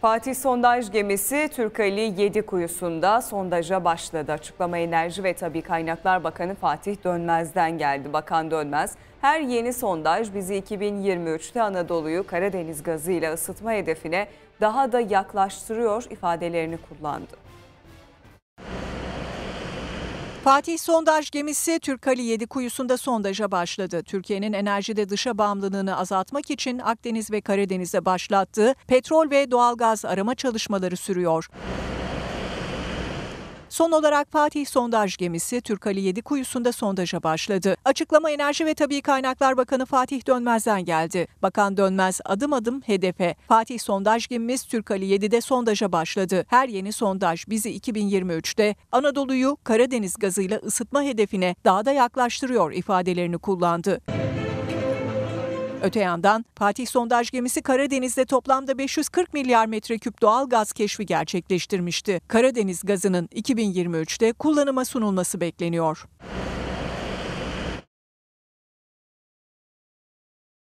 Fatih Sondaj Gemisi Türk Ali 7 kuyusunda sondaja başladı. Açıklama Enerji ve Tabi Kaynaklar Bakanı Fatih Dönmez'den geldi. Bakan Dönmez, her yeni sondaj bizi 2023'te Anadolu'yu Karadeniz gazıyla ısıtma hedefine daha da yaklaştırıyor ifadelerini kullandı. Fatih Sondaj gemisi Türkali 7 kuyusunda sondaja başladı. Türkiye'nin enerjide dışa bağımlılığını azaltmak için Akdeniz ve Karadeniz'e başlattığı petrol ve doğalgaz arama çalışmaları sürüyor. Son olarak Fatih sondaj gemisi Türkali 7 kuyusunda sondaja başladı. Açıklama Enerji ve Tabii Kaynaklar Bakanı Fatih Dönmez'den geldi. Bakan Dönmez adım adım hedefe. Fatih sondaj gemimiz Türkali 7'de sondaja başladı. Her yeni sondaj bizi 2023'te Anadolu'yu Karadeniz gazıyla ısıtma hedefine daha da yaklaştırıyor ifadelerini kullandı. Öte yandan Fatih sondaj gemisi Karadeniz'de toplamda 540 milyar metreküp doğal gaz keşfi gerçekleştirmişti. Karadeniz gazının 2023'te kullanıma sunulması bekleniyor.